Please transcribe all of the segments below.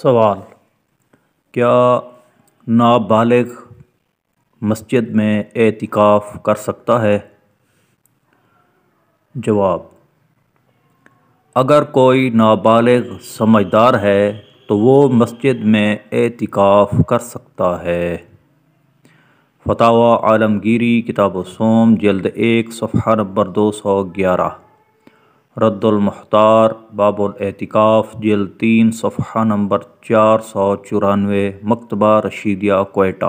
सवाल क्या नाबालिग मस्जिद में एतिकाफ़ कर सकता है जवाब अगर कोई नाबालिग समझदार है तो वो मस्जिद में एतिकाफ़ कर सकता है फतावा आलमगीरी किताब सोम जल्द एक सफ़ा नंबर दो सौ ग्यारह रद्दुलमख्तार बाबुलहतिकाफ़ जेल तीन सफ़ा नंबर चार सौ चौरानवे मकतबा रशीदिया कोयटा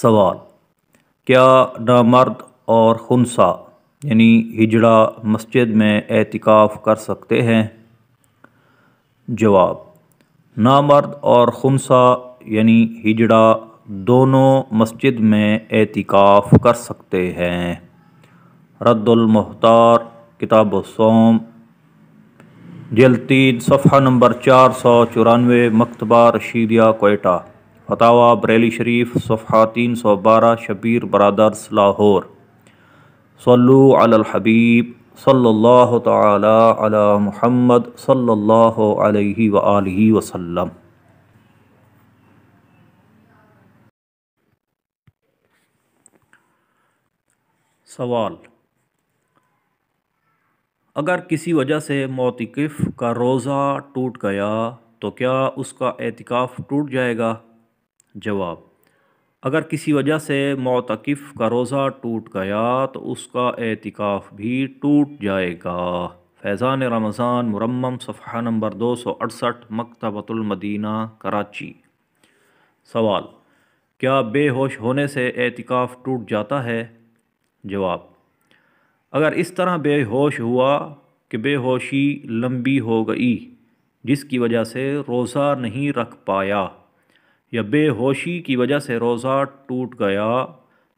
सवाल क्या नामर्द और खनसा यानी हिजड़ा मस्जिद में एहतिकाफ़ कर सकते हैं जवाब नामर्द और खुनसा यानी हिजड़ा दोनों मस्जिद में एहतिकाफ़ कर सकते हैं रद्दुलमहतार किताब सोम जल तीन सफ़ा नंबर चार सौ चौरानवे मकतबा रशीदिया कोयटा फतावा बरेली शरीफ सफ़ा तीन सौ बारह शबीर बरदर्स लाहौर सल्लु अल हबीब सल्ला ताला सवाल अगर किसी वजह से मोतिकफ़ का रोज़ा टूट गया तो क्या उसका एहतिकाफ़ टूट जाएगा जवाब अगर किसी वजह से मोतकफ़ का रोज़ा टूट गया तो उसका एहतिकाफ़ भी टूट जाएगा फैज़ान रमज़ान मुरम्म सफ़ा नंबर दो सौ अड़सठ मकतबतुलमदीना कराची सवाल क्या बेहोश होने से एहतिकाफ़ टूट जाता है जवाब अगर इस तरह बेहोश हुआ कि बेहोशी लंबी हो गई जिसकी वजह से रोज़ा नहीं रख पाया या बेहोशी की वजह से रोज़ा टूट गया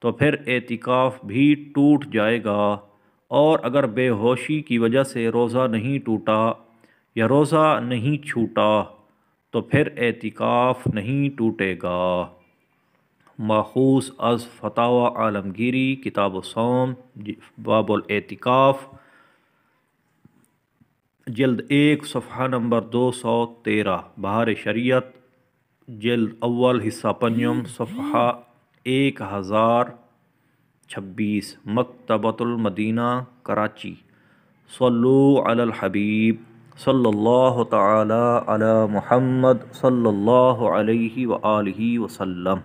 तो फिर एतिकाफ़ भी टूट जाएगा और अगर बेहोशी की वजह से रोज़ा नहीं टूटा या रोज़ा नहीं छूटा तो फिर एतिकाफ़ नहीं टूटेगा माखूस अज़ फतावा आलमगिरी किताब सोम बाबुलतिकाफ़ जल्द एक सफ़ा नंबर दो सौ तेरह बहार शरीत जल्द अव्वल हिस्सा पंजम सफ़ा एक हज़ार छब्बीस मकतबतुलमदीना कराची सल्लू अलल हबीब सल्लल्लाहु ताला अला मुहम्मद सल्लल्लाहु अलैहि व वसल्लम